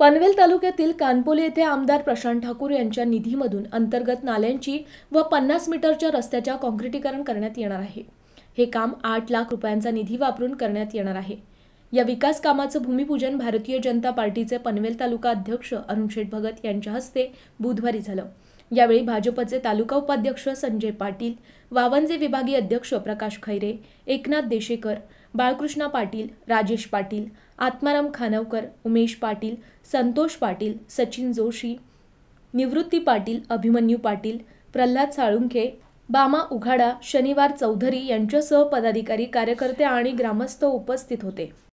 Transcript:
पनवेल तालुक्यातील कानपोली येथे आमदार प्रशांत ठाकूर यांच्या निधीमधून अंतर्गत नाल्यांची व पन्नास मीटरच्या रस्त्याच्या कॉन्क्रिटीकरण करण्यात येणार आहे हे काम आठ लाख रुपयांचा निधी वापरून करण्यात येणार आहे या विकास कामाचं भूमिपूजन भारतीय जनता पार्टीचे पनवेल तालुका अध्यक्ष अरुण शेठ भगत यांच्या हस्ते बुधवारी झालं यावेळी भाजपचे तालुका उपाध्यक्ष संजय पाटील वावंजे विभागीय अध्यक्ष प्रकाश खैरे एकनाथ देशेकर बाळकृष्णा पाटील राजेश पाटील आत्माराम खानवकर उमेश पाटील संतोष पाटील सचिन जोशी निवृत्ती पाटील अभिमन्यू पाटील प्रल्हाद साळुंखे बामा उघाडा शनिवार चौधरी यांच्यासह पदाधिकारी कार्यकर्ते आणि ग्रामस्थ उपस्थित होते